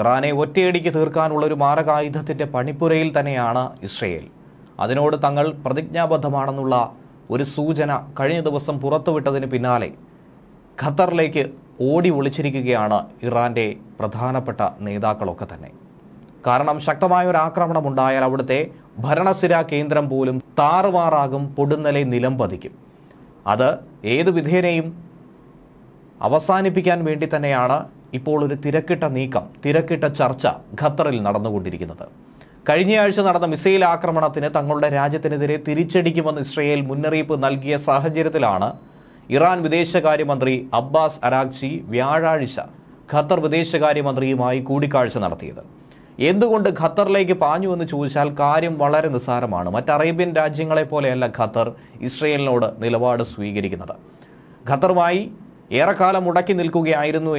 ഇറാനെ ഒറ്റയടിക്ക് തീർക്കാനുള്ള ഒരു മാരകായുധത്തിന്റെ പണിപ്പുരയിൽ തന്നെയാണ് ഇസ്രയേൽ അതിനോട് തങ്ങൾ പ്രതിജ്ഞാബദ്ധമാണെന്നുള്ള ഒരു സൂചന കഴിഞ്ഞ ദിവസം പുറത്തുവിട്ടതിന് പിന്നാലെ ഖത്തറിലേക്ക് ഓടി ഒളിച്ചിരിക്കുകയാണ് ഇറാന്റെ പ്രധാനപ്പെട്ട നേതാക്കളൊക്കെ തന്നെ കാരണം ശക്തമായ ഒരു ആക്രമണം ഉണ്ടായാൽ അവിടുത്തെ ഭരണസിര കേന്ദ്രം പോലും താറുമാറാകും പൊടുന്നലെ നിലം പതിക്കും അത് ഏത് വിധേനയും അവസാനിപ്പിക്കാൻ വേണ്ടി തന്നെയാണ് ഇപ്പോൾ ഒരു തിരക്കിട്ട നീക്കം തിരക്കിട്ട ചർച്ച ഖത്തറിൽ നടന്നുകൊണ്ടിരിക്കുന്നത് കഴിഞ്ഞയാഴ്ച നടന്ന മിസൈൽ ആക്രമണത്തിന് തങ്ങളുടെ രാജ്യത്തിനെതിരെ തിരിച്ചടിക്കുമെന്ന് ഇസ്രയേൽ മുന്നറിയിപ്പ് നൽകിയ സാഹചര്യത്തിലാണ് ഇറാൻ വിദേശകാര്യമന്ത്രി അബ്ബാസ് അരാഖ്ചി വ്യാഴാഴ്ച ഖത്തർ വിദേശകാര്യമന്ത്രിയുമായി കൂടിക്കാഴ്ച നടത്തിയത് എന്തുകൊണ്ട് ഖത്തറിലേക്ക് പാഞ്ഞു എന്ന് ചോദിച്ചാൽ കാര്യം വളരെ നിസ്സാരമാണ് മറ്റ് അറേബ്യൻ രാജ്യങ്ങളെപ്പോലെയല്ല ഖത്തർ ഇസ്രയേലിനോട് നിലപാട് സ്വീകരിക്കുന്നത് ഖത്തറുമായി ഏറെക്കാലം മുടക്കി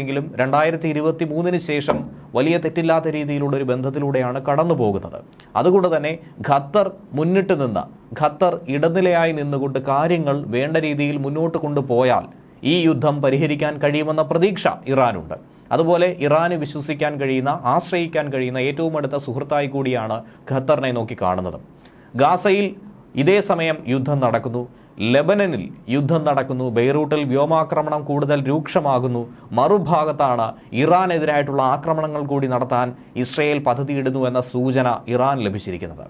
എങ്കിലും രണ്ടായിരത്തി ഇരുപത്തി മൂന്നിന് ശേഷം വലിയ തെറ്റില്ലാത്ത രീതിയിലുള്ള ഒരു ബന്ധത്തിലൂടെയാണ് കടന്നു പോകുന്നത് അതുകൊണ്ട് തന്നെ ഖത്തർ മുന്നിട്ട് നിന്ന് ഖത്തർ ഇടനിലയായി നിന്നുകൊണ്ട് കാര്യങ്ങൾ വേണ്ട രീതിയിൽ മുന്നോട്ട് കൊണ്ടുപോയാൽ ഈ യുദ്ധം പരിഹരിക്കാൻ കഴിയുമെന്ന പ്രതീക്ഷ ഇറാനുണ്ട് അതുപോലെ ഇറാന് വിശ്വസിക്കാൻ കഴിയുന്ന ആശ്രയിക്കാൻ കഴിയുന്ന ഏറ്റവും അടുത്ത സുഹൃത്തായി കൂടിയാണ് ഖത്തറിനെ നോക്കി കാണുന്നത് ഗാസയിൽ ഇതേ സമയം യുദ്ധം നടക്കുന്നു ലെബനനിൽ യുദ്ധം നടക്കുന്നു ബെയ്റൂട്ടിൽ വ്യോമാക്രമണം കൂടുതൽ രൂക്ഷമാകുന്നു മറുഭാഗത്താണ് ഇറാനെതിരായിട്ടുള്ള ആക്രമണങ്ങൾ കൂടി നടത്താൻ ഇസ്രയേൽ പദ്ധതിയിടുന്നു എന്ന സൂചന ഇറാൻ ലഭിച്ചിരിക്കുന്നത്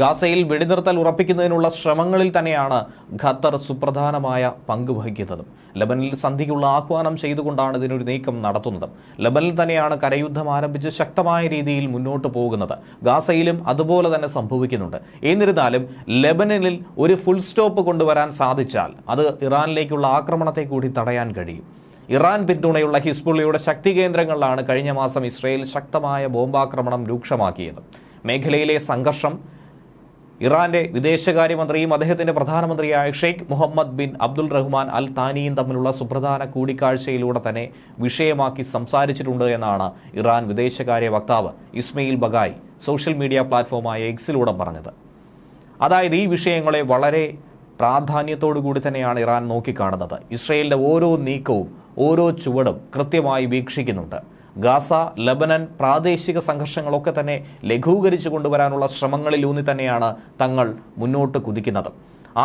ഗാസയിൽ വെടിനിർത്തൽ ഉറപ്പിക്കുന്നതിനുള്ള ശ്രമങ്ങളിൽ തന്നെയാണ് ഖത്തർ സുപ്രധാനമായ പങ്ക് വഹിക്കുന്നത് ലബനിൽ സന്ധിക്കുള്ള ആഹ്വാനം ചെയ്തുകൊണ്ടാണ് ഇതിനൊരു നീക്കം നടത്തുന്നത് ലബനിൽ തന്നെയാണ് കരയുദ്ധം ആരംഭിച്ച് ശക്തമായ രീതിയിൽ മുന്നോട്ട് പോകുന്നത് ഗാസയിലും അതുപോലെ തന്നെ സംഭവിക്കുന്നുണ്ട് എന്നിരുന്നാലും ലബനനിൽ ഒരു ഫുൾ സ്റ്റോപ്പ് കൊണ്ടുവരാൻ സാധിച്ചാൽ അത് ഇറാനിലേക്കുള്ള ആക്രമണത്തെ കൂടി തടയാൻ കഴിയും ഇറാൻ പിന്തുണയുള്ള ഹിസ്ബുള്ളയുടെ ശക്തി കേന്ദ്രങ്ങളിലാണ് കഴിഞ്ഞ മാസം ഇസ്രയേൽ ശക്തമായ ബോംബാക്രമണം രൂക്ഷമാക്കിയത് മേഖലയിലെ സംഘർഷം ഇറാന്റെ വിദേശകാര്യമന്ത്രിയും അദ്ദേഹത്തിന്റെ പ്രധാനമന്ത്രിയായ Sheikh Mohammed bin Abdul Rahman Al താനിയും തമ്മിലുള്ള സുപ്രധാന കൂടിക്കാഴ്ചയിലൂടെ തന്നെ വിഷയമാക്കി സംസാരിച്ചിട്ടുണ്ട് എന്നാണ് ഇറാൻ വിദേശകാര്യ വക്താവ് ഇസ്മയിൽ ബഗായ് സോഷ്യൽ മീഡിയ പ്ലാറ്റ്ഫോമായ എക്സിലൂടെ പറഞ്ഞത് അതായത് ഈ വിഷയങ്ങളെ വളരെ പ്രാധാന്യത്തോടുകൂടി കൂടി തന്നെയാണ് ഇറാൻ നോക്കിക്കാണുന്നത് ഇസ്രയേലിന്റെ ഓരോ നീക്കവും ഓരോ ചുവടും കൃത്യമായി വീക്ഷിക്കുന്നുണ്ട് ഗാസ ലബനൻ പ്രാദേശിക സംഘർഷങ്ങളൊക്കെ തന്നെ ലഘൂകരിച്ചു കൊണ്ടുവരാനുള്ള ശ്രമങ്ങളിലൂന്നി തന്നെയാണ് തങ്ങൾ മുന്നോട്ട് കുതിക്കുന്നത്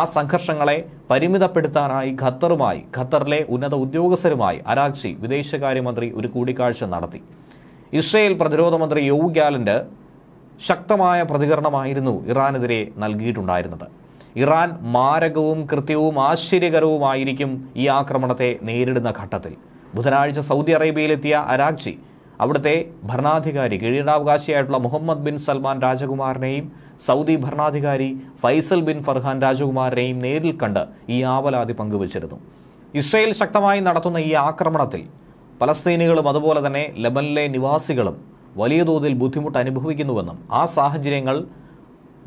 ആ സംഘർഷങ്ങളെ പരിമിതപ്പെടുത്താനായി ഖത്തറുമായി ഖത്തറിലെ ഉന്നത ഉദ്യോഗസ്ഥരുമായി അരാക്ഷി വിദേശകാര്യമന്ത്രി ഒരു കൂടിക്കാഴ്ച നടത്തി ഇസ്രയേൽ പ്രതിരോധ മന്ത്രി യോവ് ഗ്യാലൻ്റ് ശക്തമായ പ്രതികരണമായിരുന്നു ഇറാനെതിരെ നൽകിയിട്ടുണ്ടായിരുന്നത് ഇറാൻ മാരകവും കൃത്യവും ആശ്ചര്യകരവുമായിരിക്കും ഈ ആക്രമണത്തെ നേരിടുന്ന ഘട്ടത്തിൽ ബുധനാഴ്ച സൗദി അറേബ്യയിലെത്തിയ അരാഗ്ജി അവിടുത്തെ ഭരണാധികാരി കിരീടാവകാശിയായിട്ടുള്ള മുഹമ്മദ് ബിൻ സൽമാൻ രാജകുമാരനെയും സൗദി ഭരണാധികാരി ഫൈസൽ ബിൻ ഫർഹാൻ രാജകുമാരനെയും നേരിൽ കണ്ട് ഈ ആവലാതി പങ്കുവച്ചിരുന്നു ഇസ്രയേൽ ശക്തമായി നടത്തുന്ന ഈ ആക്രമണത്തിൽ പലസ്തീനികളും അതുപോലെ തന്നെ ലബനിലെ നിവാസികളും വലിയ തോതിൽ ബുദ്ധിമുട്ട് അനുഭവിക്കുന്നുവെന്നും ആ സാഹചര്യങ്ങൾ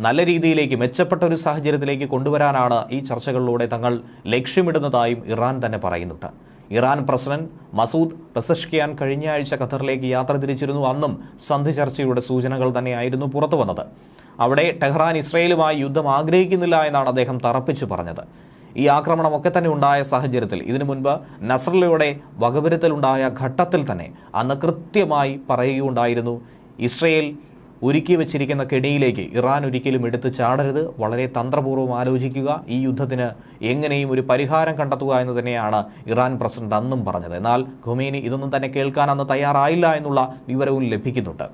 നല്ല രീതിയിലേക്ക് മെച്ചപ്പെട്ട ഒരു സാഹചര്യത്തിലേക്ക് കൊണ്ടുവരാനാണ് ഈ ചർച്ചകളിലൂടെ തങ്ങൾ ലക്ഷ്യമിടുന്നതായും ഇറാൻ തന്നെ പറയുന്നുണ്ട് ഇറാൻ പ്രസിഡന്റ് മസൂദ് പെസഷ്കിയാൻ കഴിഞ്ഞ ആഴ്ച ഖത്തറിലേക്ക് യാത്ര തിരിച്ചിരുന്നു അന്നും സന്ധി ചർച്ചയുടെ സൂചനകൾ തന്നെയായിരുന്നു പുറത്തു വന്നത് അവിടെ ടെഹ്റാൻ ഇസ്രയേലുമായി യുദ്ധം ആഗ്രഹിക്കുന്നില്ല എന്നാണ് അദ്ദേഹം തറപ്പിച്ചു പറഞ്ഞത് ഈ ആക്രമണമൊക്കെ തന്നെ ഉണ്ടായ സാഹചര്യത്തിൽ ഇതിനു മുൻപ് നസ്രലയുടെ വകവരുത്തലുണ്ടായ ഘട്ടത്തിൽ തന്നെ അന്ന് കൃത്യമായി പറയുകയുണ്ടായിരുന്നു ഇസ്രയേൽ ഒരുക്കി വെച്ചിരിക്കുന്ന കെണിയിലേക്ക് ഇറാൻ ഒരിക്കലും എടുത്തു ചാടരുത് വളരെ തന്ത്രപൂർവ്വം ആലോചിക്കുക ഈ യുദ്ധത്തിന് എങ്ങനെയും ഒരു പരിഹാരം കണ്ടെത്തുക എന്ന് തന്നെയാണ് ഇറാൻ പ്രസിഡന്റ് അന്നും പറഞ്ഞത് എന്നാൽ ഖൊമേനി ഇതൊന്നും തന്നെ കേൾക്കാൻ അന്ന് തയ്യാറായില്ല എന്നുള്ള വിവരവും ലഭിക്കുന്നുണ്ട്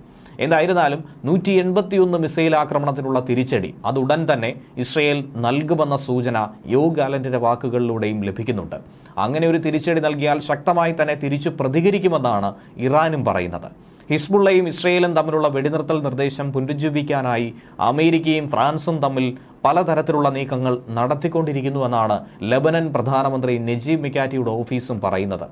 എന്തായിരുന്നാലും നൂറ്റി എൺപത്തിയൊന്ന് മിസൈൽ ആക്രമണത്തിനുള്ള തിരിച്ചടി അതുടൻ തന്നെ ഇസ്രയേൽ നൽകുമെന്ന സൂചന യോ ഗാലന്റിന്റെ വാക്കുകളിലൂടെയും ലഭിക്കുന്നുണ്ട് അങ്ങനെ ഒരു തിരിച്ചടി നൽകിയാൽ ശക്തമായി തന്നെ തിരിച്ചു പ്രതികരിക്കുമെന്നാണ് ഇറാനും പറയുന്നത് ഹിസ്ബുള്ളയും ഇസ്രയേലും തമ്മിലുള്ള വെടിനിർത്തൽ നിർദ്ദേശം പുനരുജ്ജീവിക്കാനായി അമേരിക്കയും ഫ്രാൻസും തമ്മിൽ പലതരത്തിലുള്ള നീക്കങ്ങൾ നടത്തിക്കൊണ്ടിരിക്കുന്നുവെന്നാണ് ലബനൻ പ്രധാനമന്ത്രി നജീബ് മിക്കാറ്റിയുടെ ഓഫീസും പറയുന്നത്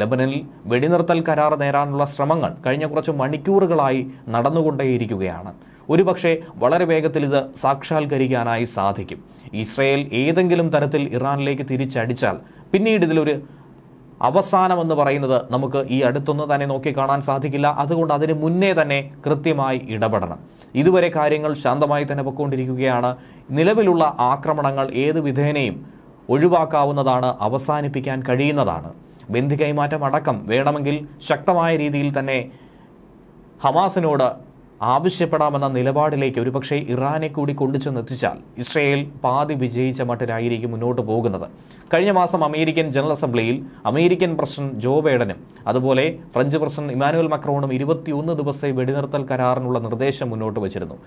ലബനനിൽ വെടിനിർത്തൽ കരാർ നേരാനുള്ള ശ്രമങ്ങൾ കഴിഞ്ഞ കുറച്ച് മണിക്കൂറുകളായി നടന്നുകൊണ്ടേയിരിക്കുകയാണ് ഒരുപക്ഷെ വളരെ വേഗത്തിൽ ഇത് സാക്ഷാത്കരിക്കാനായി സാധിക്കും ഇസ്രയേൽ ഏതെങ്കിലും തരത്തിൽ ഇറാനിലേക്ക് തിരിച്ചടിച്ചാൽ പിന്നീട് ഇതിലൊരു അവസാനം എന്ന് പറയുന്നത് നമുക്ക് ഈ അടുത്തൊന്ന് തന്നെ നോക്കി കാണാൻ സാധിക്കില്ല അതുകൊണ്ട് അതിന് മുന്നേ തന്നെ കൃത്യമായി ഇടപെടണം ഇതുവരെ കാര്യങ്ങൾ ശാന്തമായി തന്നെ പൊക്കൊണ്ടിരിക്കുകയാണ് നിലവിലുള്ള ആക്രമണങ്ങൾ ഏത് വിധേനയും ഒഴിവാക്കാവുന്നതാണ് അവസാനിപ്പിക്കാൻ കഴിയുന്നതാണ് ബന്ധി കൈമാറ്റം അടക്കം വേണമെങ്കിൽ ശക്തമായ രീതിയിൽ തന്നെ ഹമാസിനോട് ആവശ്യപ്പെടാമെന്ന നിലപാടിലേക്ക് ഒരുപക്ഷെ ഇറാനെ കൂടി കൊണ്ടുചെന്നെത്തിച്ചാൽ ഇസ്രയേൽ പാതി വിജയിച്ച മട്ടിലായിരിക്കും മുന്നോട്ട് പോകുന്നത് കഴിഞ്ഞ മാസം അമേരിക്കൻ ജനറൽ അസംബ്ലിയിൽ അമേരിക്കൻ പ്രസിഡന്റ് ജോ ബൈഡനും അതുപോലെ ഫ്രഞ്ച് പ്രസിഡന്റ് ഇമാനുവൽ മക്രോണും ഇരുപത്തിയൊന്ന് ദിവസത്തെ വെടിനിർത്തൽ കരാറിനുള്ള നിർദ്ദേശം മുന്നോട്ട് വച്ചിരുന്നു